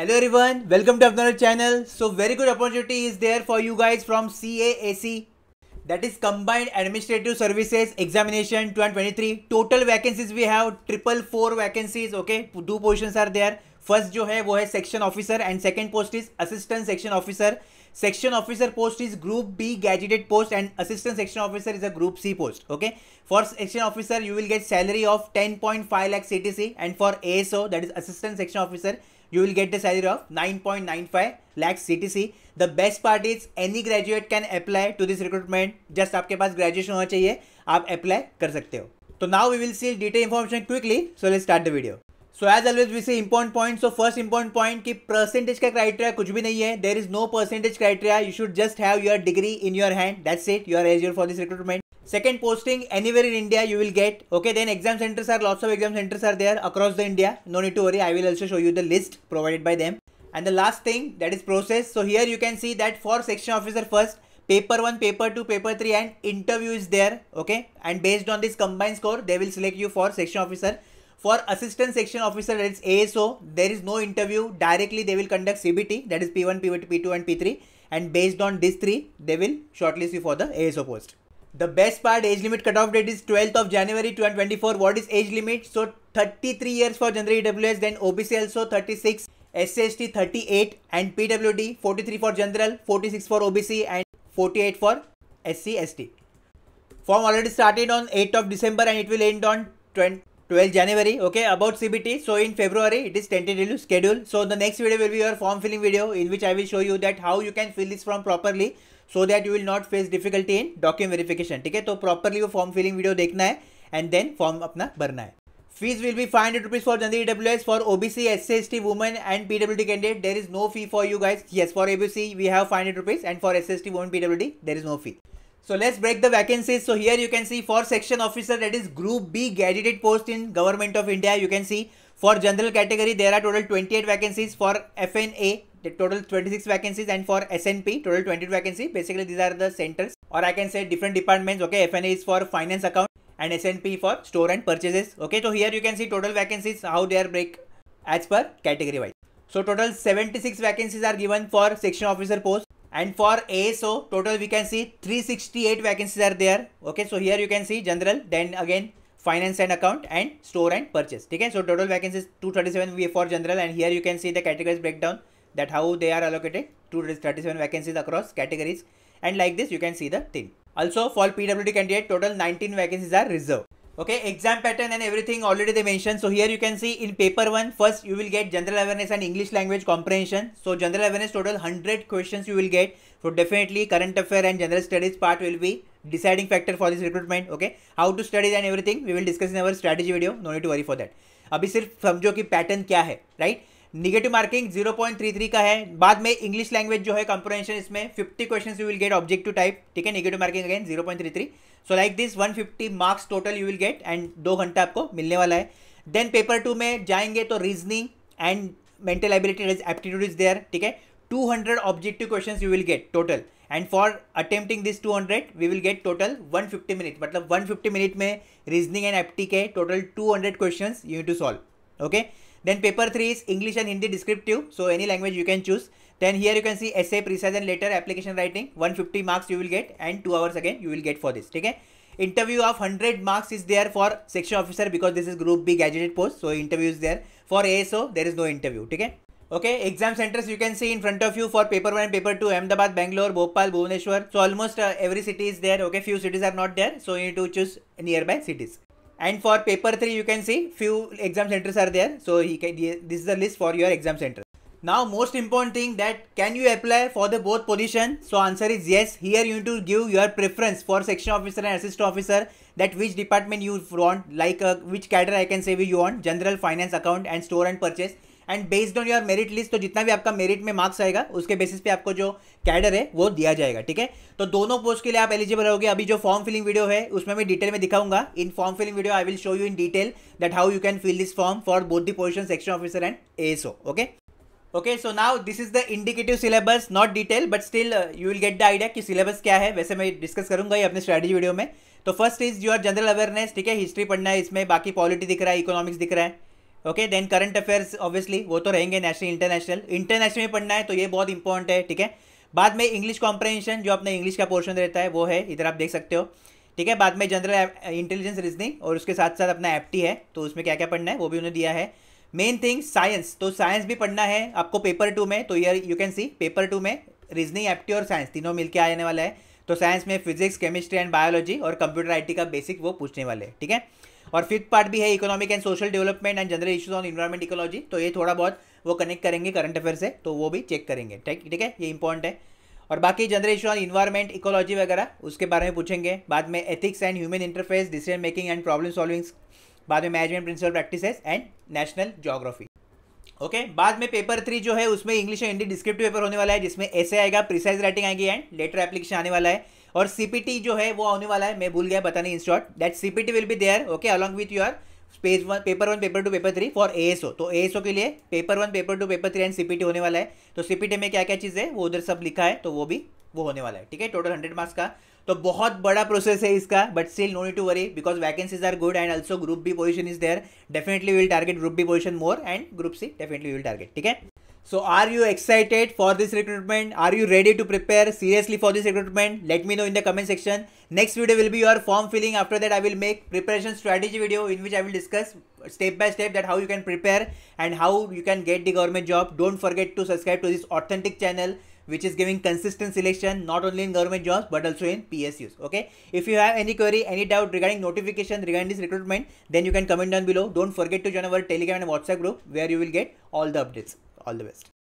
Hello everyone, welcome to another channel. So very good opportunity is there for you guys from CAAC that is Combined Administrative Services Examination 2023. Total vacancies we have triple four vacancies. Okay, two positions are there. First, jo hai, wo hai section officer and second post is assistant section officer. Section officer post is group B gadgeted post and assistant section officer is a group C post. Okay, first section officer, you will get salary of 10.5 lakh CTC and for ASO that is assistant section officer, you will get a salary of 9.95 lakh CTC. The best part is any graduate can apply to this recruitment. Just आपके पास graduation होना चाहिए आप apply कर सकते हो तो now we will see detailed information quickly. So let's start the video. So as always we say important point so first important point कि percentage का क्राइटेरिया कुछ भी नहीं है there is no percentage criteria you should just have your degree in your hand that's it your age your for this recruitment second posting anywhere in India you will get. Okay, then exam centers are lots of exam centers are there across the India. No need to worry. I will also show you the list provided by them. And the last thing that is process. So here you can see that for section officer first, paper 1, paper 2, paper 3 and interview is there. Okay, and based on this combined score, they will select you for section officer. For assistant section officer, that is ASO, there is no interview. Directly they will conduct CBT, that is P1, P2, P2 and P3. And based on these three, they will shortlist you for the ASO post. The best part, age limit cutoff date is 12th of January 2024. What is age limit? So 33 years for general EWS, then OBC also 36, SCST 38 and PWD 43 for general, 46 for OBC and 48 for SCST. Form already started on 8th of December and it will end on 12th 12 January. Okay, about CBT. So in February, it is tentatively scheduled. So the next video will be your form filling video in which I will show you that how you can fill this form properly. So that you will not face difficulty in document verification. ठीक है properly properly वो form filling video देखना है and then form अपना भरना है fees will be 500 rupees for general EWS for OBC, SST, women and PWD candidate. There is no fee for you guys. Yes, for ABC we have 500 rupees and for SST, women, PWD there is no fee. So let's break the vacancies. So here you can see for section officer that is group B candidate post in government of India. You can see for general category there are total 28 vacancies for FNA the total 26 vacancies and for SNP total 20 vacancy basically these are the centers or I can say different departments okay FNA is for finance account and SNP for store and purchases okay so here you can see total vacancies how they are break as per category wise so total 76 vacancies are given for section officer post and for ASO total we can see 368 vacancies are there okay so here you can see general then again finance and account and store and purchase okay so total vacancies 237 for general and here you can see the categories breakdown that how they are allocated to 37 vacancies across categories and like this you can see the thing. Also for PWD candidate total 19 vacancies are reserved. Okay, exam pattern and everything already they mentioned. So here you can see in paper 1 first you will get general awareness and English language comprehension. So general awareness total 100 questions you will get. So definitely current affair and general studies part will be deciding factor for this recruitment. Okay, how to study and everything we will discuss in our strategy video. No need to worry for that. अभी सिर्फ समझो कि pattern क्या है right? Negative marking 0.33 का है बाद में इंग्लिश लैंग्वेज जो है कंप्रोहेंशन इसमें 50 questions you will get objective type ठीक है negative marking again 0.33 so like this 150 marks total you will get and दो घंटा आपको मिलने वाला है देन पेपर टू में जाएंगे तो reasoning and mental ability aptitude is there ठीक है hundred objective question you will get total and for attempting this 200 we will get total 150 मिनट मतलब 150 मिनट में रीजनिंग एंड एप्टी के total 200 question you to solve okay Then paper 3 is English and Hindi descriptive. So any language you can choose. Then here you can see essay, precise and letter, application writing. 150 marks you will get and 2 hours again you will get for this. Okay. Interview of 100 marks is there for section officer because this is group B gadgeted post. So interview is there. For ASO there is no interview. Okay. Okay, exam centers you can see in front of you for paper 1 and paper 2, Ahmedabad, Bangalore, Bhopal, Bhubaneswar. So almost uh, every city is there. Okay, few cities are not there. So you need to choose nearby cities and for paper 3 you can see few exam centers are there so he can this is the list for your exam center now most important thing that can you apply for the both position so answer is yes here you need to give your preference for section officer and assistant officer that which department you want like uh, which cadre i can say you want general finance account and store and purchase and based on your merit list तो जितना भी आपका merit में marks आएगा उसके basis पे आपको जो कैडर है वो दिया जाएगा ठीक है तो दोनों पोस्ट के लिए आप एलिजिबल रहोगे अभी जो फॉर्म फिलिंग वीडियो है उसमें मैं डिटेल में दिखाऊंगा in form filling video I will show you in detail that how you can fill this form for both the position section officer and ASO okay okay so now this is the indicative syllabus not detail but still you will get the idea कि syllabus क्या है वैसे मैं discuss करूंगा ये अपने strategy video में तो first is your general awareness ठीक है हिस्ट्री पढ़ना है इसमें बाकी पॉलिटी दिख रहा है इकोनॉमिक्स दिख रहा है okay then current affairs obviously वो तो रहेंगे नेशनल इंटरनेशनल इंटरनेशनल में पढ़ना है तो ये बहुत इंपॉर्टेंट है ठीक है बाद में इंग्लिश कॉम्प्रहेंशन जो अपना इंग्लिश का पोर्शन रहता है वो है इधर आप देख सकते हो ठीक है बाद में जनरल इंटेलिजेंस रीजनिंग और उसके साथ साथ अपना एप्टी है तो उसमें क्या क्या पढ़ना है वो भी उन्हें दिया है मेन थिंग साइंस तो साइंस भी पढ़ना है आपको पेपर टू में तो यर you can see paper two में रीजनिंग एप्टी और साइंस तीनों मिलकर आने वाला है तो साइंस में फिजिक्स केमिस्ट्री एंड बायोलॉजी और कंप्यूटर आई का बेसिक वो पूछने वाले हैं ठीक है और फिफ्थ पार्ट भी है economic and social development and general issues on environment ecology तो ये थोड़ा बहुत वो कनेक्ट करेंगे करंट अफेयर से तो वो भी चेक करेंगे ठीक ठीक है ये इंपॉर्टेंट है और बाकी general issue on environment ecology वगैरह उसके बारे में पूछेंगे बाद में ethics and human interface decision making and problem solvings बाद में management principle practices and national geography okay okay, बाद में पेपर थ्री जो है उसमें English and Hindi descriptive paper होने वाला है जिसमें ऐसे आएगा प्रिसाइज राइटिंग आएगी एंड लेटर एप्लीकेशन आने वाला है और सीपीटी जो है वो आने वाला है मैं भूल गया बताने in short that CPT will be there okay along with your page one paper one paper two paper three for ASO तो एएसओ के लिए paper one paper two paper three and CPT होने वाला है तो सीपीटी में क्या क्या चीज़ है वो उधर सब लिखा है तो वो भी वो होने वाला है ठीक है टोटल हंड्रेड मार्क्स का तो बहुत बड़ा प्रोसेस है इसका but still no need to worry because vacancies are good and also group B position is there definitely will target group B position more and group C definitely will target ठीक है So are you excited for this recruitment? Are you ready to prepare seriously for this recruitment? Let me know in the comment section. Next video will be your form filling. After that, I will make preparation strategy video in which I will discuss step by step that how you can prepare and how you can get the government job. Don't forget to subscribe to this authentic channel which is giving consistent selection not only in government jobs but also in PSUs. Okay. If you have any query, any doubt regarding notification regarding this recruitment, then you can comment down below. Don't forget to join our Telegram and WhatsApp group where you will get all the updates. All the best.